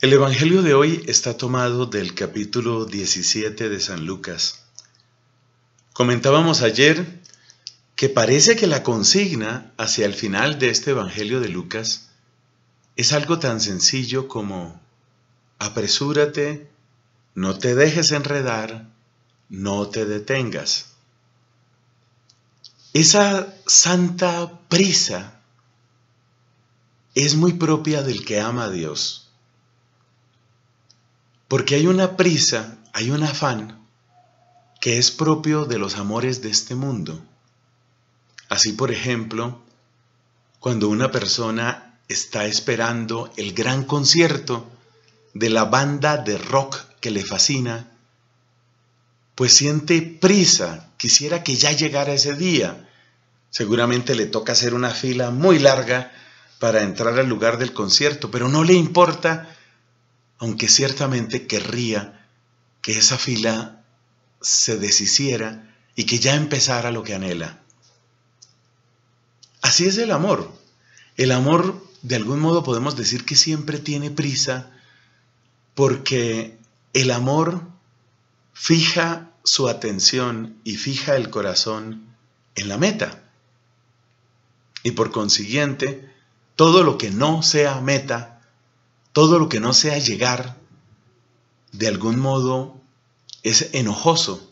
El Evangelio de hoy está tomado del capítulo 17 de San Lucas. Comentábamos ayer que parece que la consigna hacia el final de este Evangelio de Lucas es algo tan sencillo como apresúrate, no te dejes enredar, no te detengas. Esa santa prisa es muy propia del que ama a Dios porque hay una prisa, hay un afán que es propio de los amores de este mundo. Así, por ejemplo, cuando una persona está esperando el gran concierto de la banda de rock que le fascina, pues siente prisa, quisiera que ya llegara ese día. Seguramente le toca hacer una fila muy larga para entrar al lugar del concierto, pero no le importa aunque ciertamente querría que esa fila se deshiciera y que ya empezara lo que anhela. Así es el amor. El amor, de algún modo, podemos decir que siempre tiene prisa porque el amor fija su atención y fija el corazón en la meta. Y por consiguiente, todo lo que no sea meta todo lo que no sea llegar, de algún modo es enojoso,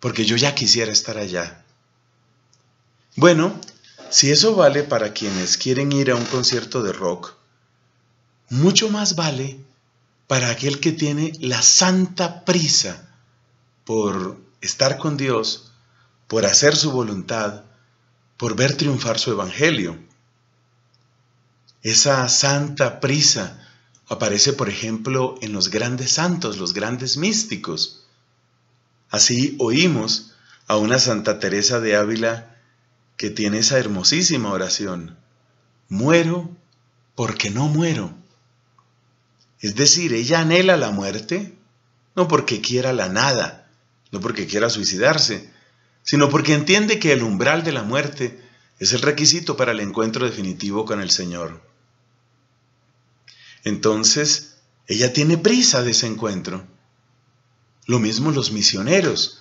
porque yo ya quisiera estar allá. Bueno, si eso vale para quienes quieren ir a un concierto de rock, mucho más vale para aquel que tiene la santa prisa por estar con Dios, por hacer su voluntad, por ver triunfar su evangelio. Esa santa prisa Aparece, por ejemplo, en los grandes santos, los grandes místicos. Así oímos a una Santa Teresa de Ávila que tiene esa hermosísima oración. Muero porque no muero. Es decir, ella anhela la muerte, no porque quiera la nada, no porque quiera suicidarse, sino porque entiende que el umbral de la muerte es el requisito para el encuentro definitivo con el Señor. Entonces, ella tiene prisa de ese encuentro. Lo mismo los misioneros.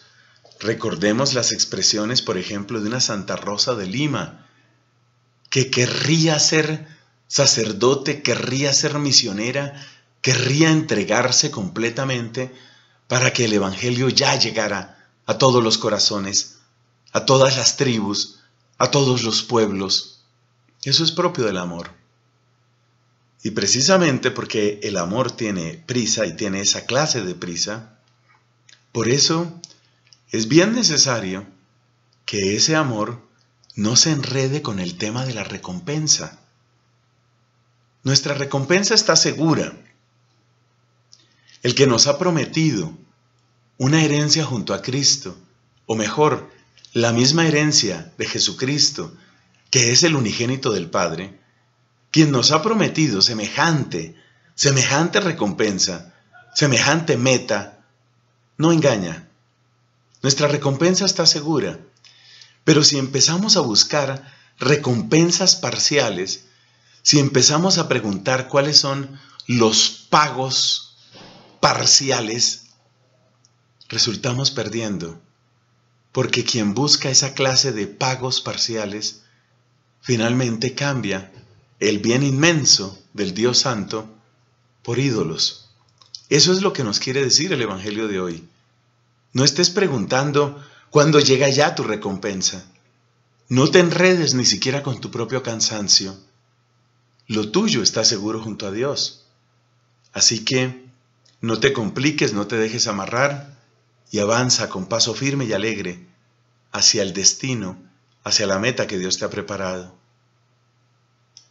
Recordemos las expresiones, por ejemplo, de una Santa Rosa de Lima, que querría ser sacerdote, querría ser misionera, querría entregarse completamente para que el Evangelio ya llegara a todos los corazones, a todas las tribus, a todos los pueblos. Eso es propio del amor. Y precisamente porque el amor tiene prisa y tiene esa clase de prisa, por eso es bien necesario que ese amor no se enrede con el tema de la recompensa. Nuestra recompensa está segura. El que nos ha prometido una herencia junto a Cristo, o mejor, la misma herencia de Jesucristo, que es el unigénito del Padre, quien nos ha prometido semejante, semejante recompensa, semejante meta, no engaña. Nuestra recompensa está segura, pero si empezamos a buscar recompensas parciales, si empezamos a preguntar cuáles son los pagos parciales, resultamos perdiendo, porque quien busca esa clase de pagos parciales finalmente cambia el bien inmenso del Dios Santo por ídolos. Eso es lo que nos quiere decir el Evangelio de hoy. No estés preguntando cuándo llega ya tu recompensa. No te enredes ni siquiera con tu propio cansancio. Lo tuyo está seguro junto a Dios. Así que no te compliques, no te dejes amarrar y avanza con paso firme y alegre hacia el destino, hacia la meta que Dios te ha preparado.